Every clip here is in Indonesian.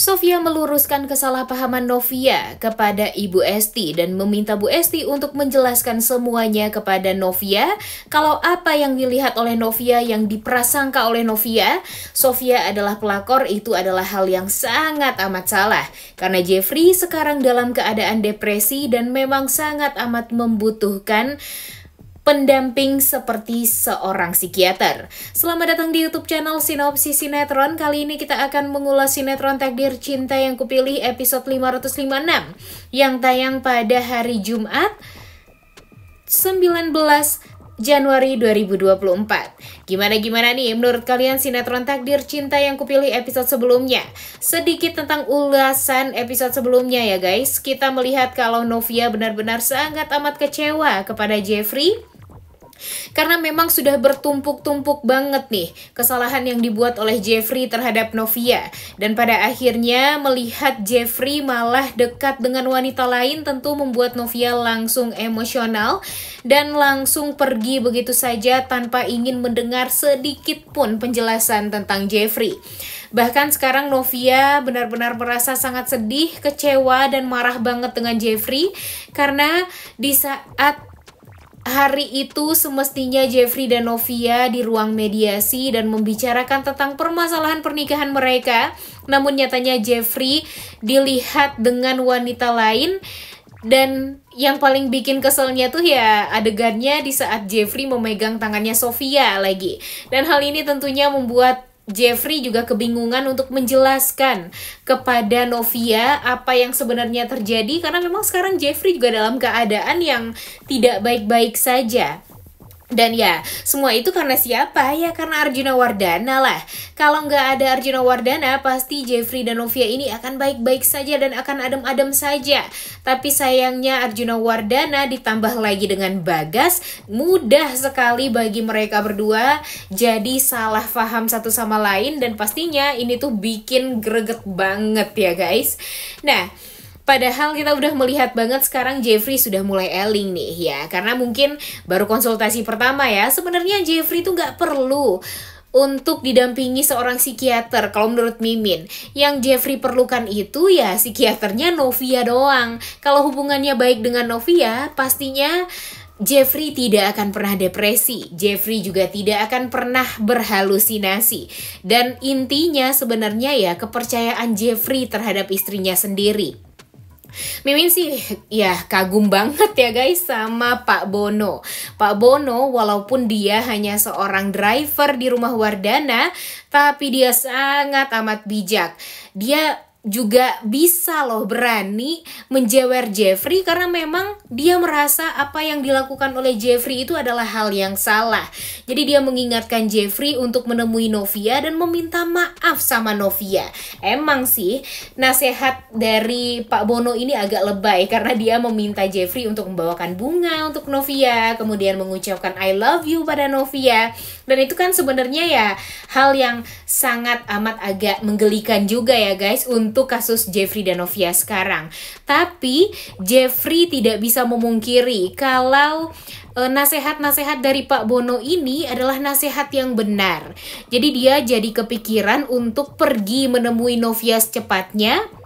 Sofia meluruskan kesalahpahaman Novia kepada Ibu Esti dan meminta Bu Esti untuk menjelaskan semuanya kepada Novia kalau apa yang dilihat oleh Novia yang diprasangka oleh Novia, Sofia adalah pelakor itu adalah hal yang sangat amat salah karena Jeffrey sekarang dalam keadaan depresi dan memang sangat amat membutuhkan pendamping seperti seorang psikiater. Selamat datang di YouTube channel sinopsis Sinetron. Kali ini kita akan mengulas sinetron Takdir Cinta yang kupilih episode 556 yang tayang pada hari Jumat 19 Januari 2024. Gimana-gimana nih menurut kalian sinetron takdir cinta yang kupilih episode sebelumnya? Sedikit tentang ulasan episode sebelumnya ya guys. Kita melihat kalau Novia benar-benar sangat amat kecewa kepada Jeffrey karena memang sudah bertumpuk-tumpuk banget nih kesalahan yang dibuat oleh Jeffrey terhadap Novia. Dan pada akhirnya melihat Jeffrey malah dekat dengan wanita lain tentu membuat Novia langsung emosional dan langsung pergi begitu saja tanpa ingin mendengar sedikit pun penjelasan tentang Jeffrey. Bahkan sekarang Novia benar-benar merasa sangat sedih, kecewa, dan marah banget dengan Jeffrey karena di saat Hari itu semestinya Jeffrey dan Novia di ruang mediasi dan membicarakan tentang permasalahan pernikahan mereka. Namun nyatanya Jeffrey dilihat dengan wanita lain dan yang paling bikin keselnya tuh ya adegannya di saat Jeffrey memegang tangannya Sofia lagi. Dan hal ini tentunya membuat Jeffrey juga kebingungan untuk menjelaskan kepada Novia apa yang sebenarnya terjadi karena memang sekarang Jeffrey juga dalam keadaan yang tidak baik-baik saja. Dan ya, semua itu karena siapa? Ya karena Arjuna Wardana lah. Kalau nggak ada Arjuna Wardana, pasti Jeffrey dan Novia ini akan baik-baik saja dan akan adem-adem saja. Tapi sayangnya Arjuna Wardana ditambah lagi dengan Bagas, mudah sekali bagi mereka berdua jadi salah paham satu sama lain dan pastinya ini tuh bikin greget banget ya guys. Nah, Padahal kita udah melihat banget sekarang Jeffrey sudah mulai eling nih ya. Karena mungkin baru konsultasi pertama ya. Sebenarnya Jeffrey tuh nggak perlu untuk didampingi seorang psikiater kalau menurut Mimin. Yang Jeffrey perlukan itu ya psikiaternya Novia doang. Kalau hubungannya baik dengan Novia, pastinya Jeffrey tidak akan pernah depresi, Jeffrey juga tidak akan pernah berhalusinasi. Dan intinya sebenarnya ya kepercayaan Jeffrey terhadap istrinya sendiri. Mimin sih ya kagum banget ya guys sama Pak Bono. Pak Bono walaupun dia hanya seorang driver di rumah Wardana, tapi dia sangat amat bijak. Dia juga bisa loh berani menjewer Jeffrey karena memang dia merasa apa yang dilakukan oleh Jeffrey itu adalah hal yang salah. Jadi dia mengingatkan Jeffrey untuk menemui Novia dan meminta maaf sama Novia. Emang sih nasihat dari Pak Bono ini agak lebay karena dia meminta Jeffrey untuk membawakan bunga untuk Novia, kemudian mengucapkan I love you pada Novia. Dan itu kan sebenarnya ya hal yang sangat amat agak menggelikan juga ya guys untuk untuk kasus Jeffrey dan Novia sekarang. Tapi Jeffrey tidak bisa memungkiri kalau eh, nasihat nasehat dari Pak Bono ini adalah nasihat yang benar. Jadi dia jadi kepikiran untuk pergi menemui Novia secepatnya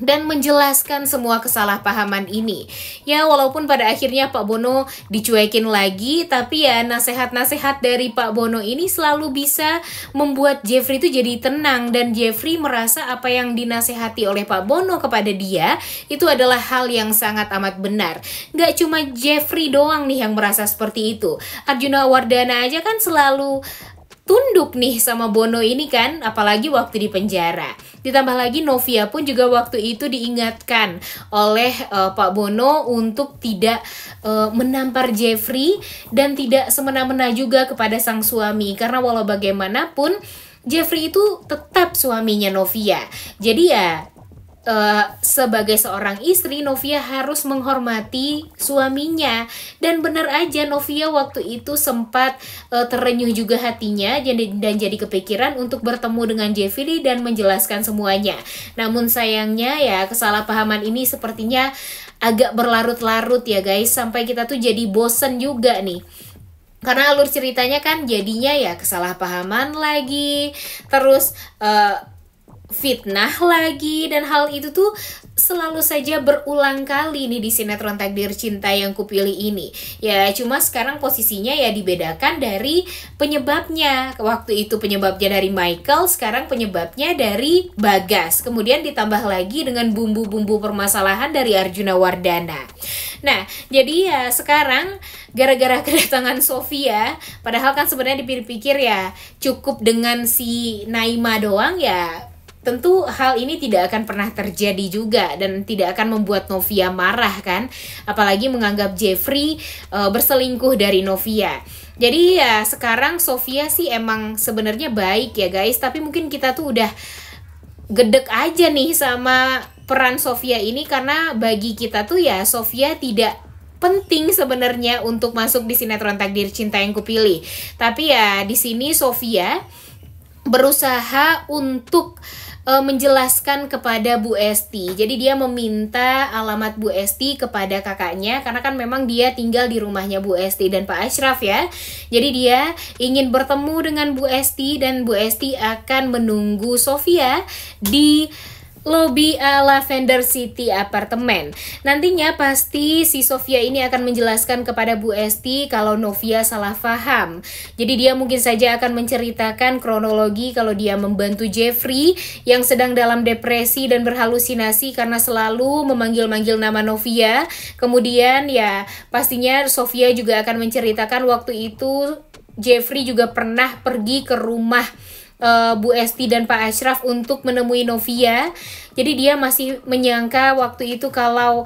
dan menjelaskan semua kesalahpahaman ini. Ya, walaupun pada akhirnya Pak Bono dicuekin lagi, tapi ya nasihat-nasihat dari Pak Bono ini selalu bisa membuat Jeffrey itu jadi tenang dan Jeffrey merasa apa yang dinasehati oleh Pak Bono kepada dia itu adalah hal yang sangat amat benar. Gak cuma Jeffrey doang nih yang merasa seperti itu. Arjuna Wardana aja kan selalu tunduk nih sama Bono ini kan, apalagi waktu di penjara. Ditambah lagi Novia pun juga waktu itu diingatkan oleh uh, Pak Bono untuk tidak uh, menampar Jeffrey dan tidak semena-mena juga kepada sang suami karena walau bagaimanapun Jeffrey itu tetap suaminya Novia. Jadi ya Uh, sebagai seorang istri, Novia harus menghormati suaminya. Dan benar aja, Novia waktu itu sempat uh, terenyuh juga hatinya dan jadi kepikiran untuk bertemu dengan Jeffrey dan menjelaskan semuanya. Namun sayangnya ya kesalahpahaman ini sepertinya agak berlarut-larut ya guys, sampai kita tuh jadi bosen juga nih karena alur ceritanya kan jadinya ya kesalahpahaman lagi terus uh, fitnah lagi dan hal itu tuh selalu saja berulang kali nih di sinetron takdir cinta yang kupilih ini ya cuma sekarang posisinya ya dibedakan dari penyebabnya waktu itu penyebabnya dari Michael sekarang penyebabnya dari Bagas kemudian ditambah lagi dengan bumbu-bumbu permasalahan dari Arjuna Wardana nah jadi ya sekarang gara-gara kedatangan Sofia padahal kan sebenarnya dipikir-pikir ya cukup dengan si Naima doang ya tentu hal ini tidak akan pernah terjadi juga dan tidak akan membuat Novia marah kan apalagi menganggap Jeffrey e, berselingkuh dari Novia jadi ya sekarang Sofia sih emang sebenarnya baik ya guys tapi mungkin kita tuh udah gedek aja nih sama peran Sofia ini karena bagi kita tuh ya Sofia tidak penting sebenarnya untuk masuk di sinetron takdir cinta yang kupilih tapi ya di sini Sofia berusaha untuk uh, menjelaskan kepada Bu Esti. Jadi dia meminta alamat Bu Esti kepada kakaknya karena kan memang dia tinggal di rumahnya Bu Esti dan Pak Ashraf ya. Jadi dia ingin bertemu dengan Bu Esti dan Bu Esti akan menunggu Sofia di lobi uh, Lavender City Apartemen. Nantinya pasti si Sofia ini akan menjelaskan kepada Bu Esti kalau Novia salah paham. Jadi dia mungkin saja akan menceritakan kronologi kalau dia membantu Jeffrey yang sedang dalam depresi dan berhalusinasi karena selalu memanggil-manggil nama Novia. Kemudian ya pastinya Sofia juga akan menceritakan waktu itu Jeffrey juga pernah pergi ke rumah uh, Bu Esti dan Pak Ashraf untuk menemui Novia. Jadi dia masih menyangka waktu itu kalau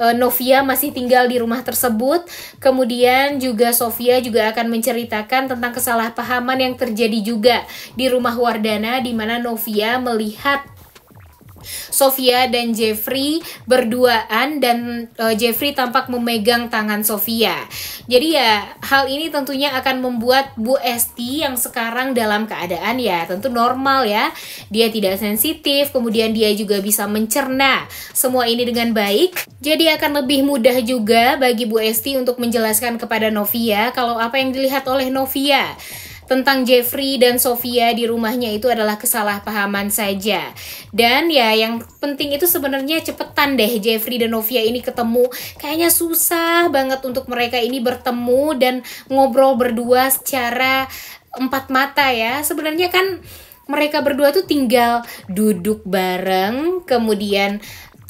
uh, Novia masih tinggal di rumah tersebut. Kemudian juga Sofia juga akan menceritakan tentang kesalahpahaman yang terjadi juga di rumah Wardana di mana Novia melihat Sofia dan Jeffrey berduaan dan uh, Jeffrey tampak memegang tangan Sofia. Jadi ya hal ini tentunya akan membuat Bu Esti yang sekarang dalam keadaan ya tentu normal ya. Dia tidak sensitif, kemudian dia juga bisa mencerna semua ini dengan baik. Jadi akan lebih mudah juga bagi Bu Esti untuk menjelaskan kepada Novia kalau apa yang dilihat oleh Novia tentang Jeffrey dan Sofia di rumahnya itu adalah kesalahpahaman saja. Dan ya yang penting itu sebenarnya cepetan deh Jeffrey dan Sofia ini ketemu. Kayaknya susah banget untuk mereka ini bertemu dan ngobrol berdua secara empat mata ya. Sebenarnya kan mereka berdua tuh tinggal duduk bareng, kemudian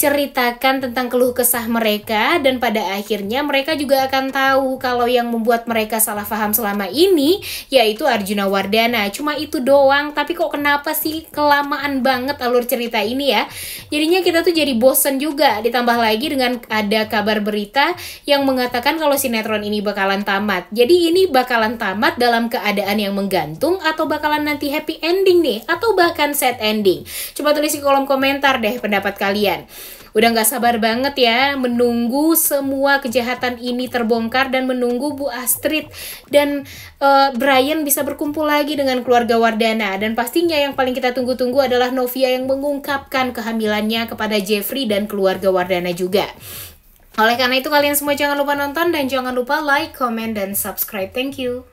ceritakan tentang keluh kesah mereka dan pada akhirnya mereka juga akan tahu kalau yang membuat mereka salah paham selama ini yaitu Arjuna Wardana. Cuma itu doang, tapi kok kenapa sih kelamaan banget alur cerita ini ya? Jadinya kita tuh jadi bosen juga ditambah lagi dengan ada kabar berita yang mengatakan kalau sinetron ini bakalan tamat. Jadi ini bakalan tamat dalam keadaan yang menggantung atau bakalan nanti happy ending nih atau bahkan sad ending. Coba tulis di kolom komentar deh pendapat kalian. Udah gak sabar banget ya menunggu semua kejahatan ini terbongkar dan menunggu Bu Astrid dan uh, Brian bisa berkumpul lagi dengan keluarga Wardana dan pastinya yang paling kita tunggu-tunggu adalah Novia yang mengungkapkan kehamilannya kepada Jeffrey dan keluarga Wardana juga. Oleh karena itu kalian semua jangan lupa nonton dan jangan lupa like, comment, dan subscribe. Thank you.